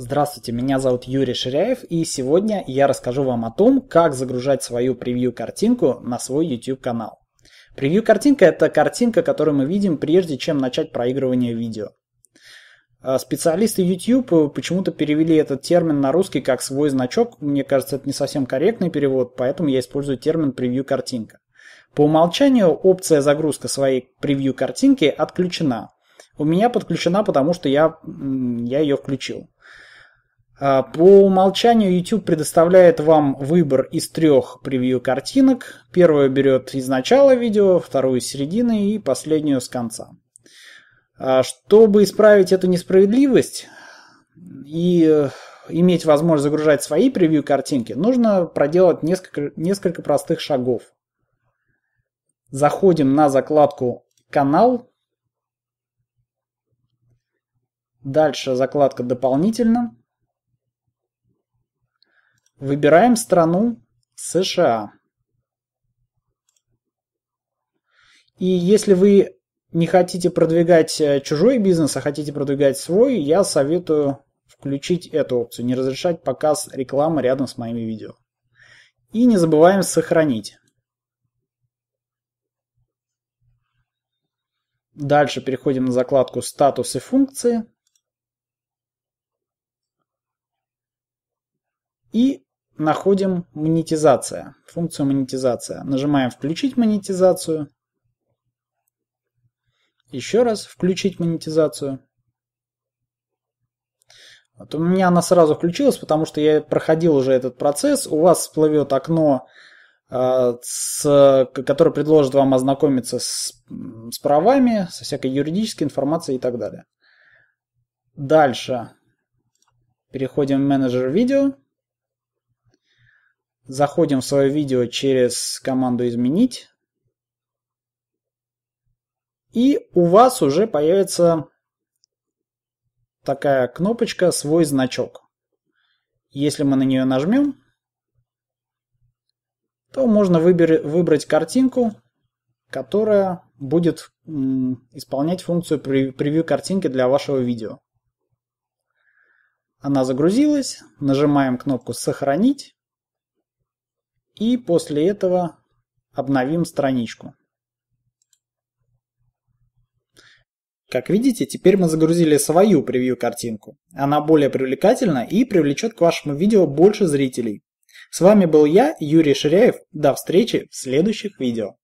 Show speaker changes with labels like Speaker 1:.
Speaker 1: Здравствуйте, меня зовут Юрий Ширяев, и сегодня я расскажу вам о том, как загружать свою превью-картинку на свой YouTube-канал. Превью-картинка – это картинка, которую мы видим, прежде чем начать проигрывание видео. А, специалисты YouTube почему-то перевели этот термин на русский как «свой значок». Мне кажется, это не совсем корректный перевод, поэтому я использую термин «превью-картинка». По умолчанию опция загрузка своей превью-картинки отключена. У меня подключена, потому что я, я ее включил. А, по умолчанию YouTube предоставляет вам выбор из трех превью-картинок. Первую берет из начала видео, вторую из середины и последнюю с конца. А, чтобы исправить эту несправедливость и э, иметь возможность загружать свои превью-картинки, нужно проделать несколько, несколько простых шагов. Заходим на закладку «Канал». Дальше закладка «Дополнительно». Выбираем страну США. И если вы не хотите продвигать э, чужой бизнес, а хотите продвигать свой, я советую включить эту опцию, не разрешать показ рекламы рядом с моими видео. И не забываем сохранить. Дальше переходим на закладку «Статус и функции». И находим монетизация, функцию монетизация. Нажимаем включить монетизацию. Еще раз включить монетизацию. Вот у меня она сразу включилась, потому что я проходил уже этот процесс. У вас всплывет окно, э, с, которое предложит вам ознакомиться с, с правами, со всякой юридической информацией и так далее. Дальше переходим в менеджер видео. Заходим в свое видео через команду «Изменить». И у вас уже появится такая кнопочка «Свой значок». Если мы на нее нажмем, то можно выбер... выбрать картинку, которая будет исполнять функцию превью картинки для вашего видео. Она загрузилась, нажимаем кнопку «Сохранить». И после этого обновим страничку. Как видите, теперь мы загрузили свою превью-картинку. Она более привлекательна и привлечет к вашему видео больше зрителей. С вами был я, Юрий Ширяев. До встречи в следующих видео.